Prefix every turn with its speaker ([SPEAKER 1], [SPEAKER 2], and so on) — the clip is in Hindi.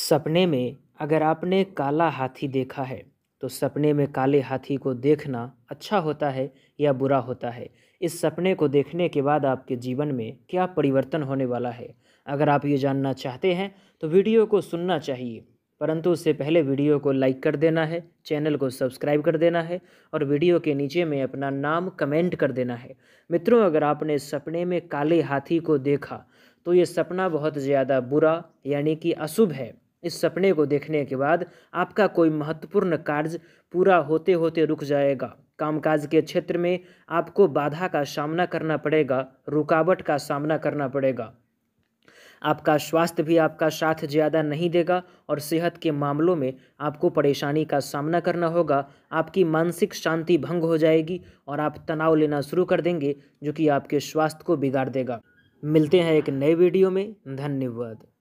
[SPEAKER 1] सपने में अगर आपने काला हाथी देखा है तो सपने में काले हाथी को देखना अच्छा होता है या बुरा होता है इस सपने को देखने के बाद आपके जीवन में क्या परिवर्तन होने वाला है अगर आप ये जानना चाहते हैं तो वीडियो को सुनना चाहिए परंतु उससे पहले वीडियो को लाइक कर देना है चैनल को सब्सक्राइब कर देना है और वीडियो के नीचे में अपना नाम कमेंट कर देना है मित्रों अगर आपने सपने में काले हाथी को देखा तो ये सपना बहुत ज़्यादा बुरा यानी कि अशुभ है इस सपने को देखने के बाद आपका कोई महत्वपूर्ण कार्य पूरा होते होते रुक जाएगा कामकाज के क्षेत्र में आपको बाधा का सामना करना पड़ेगा रुकावट का सामना करना पड़ेगा आपका स्वास्थ्य भी आपका साथ ज़्यादा नहीं देगा और सेहत के मामलों में आपको परेशानी का सामना करना होगा आपकी मानसिक शांति भंग हो जाएगी और आप तनाव लेना शुरू कर देंगे जो कि आपके स्वास्थ्य को बिगाड़ देगा मिलते हैं एक नए वीडियो में धन्यवाद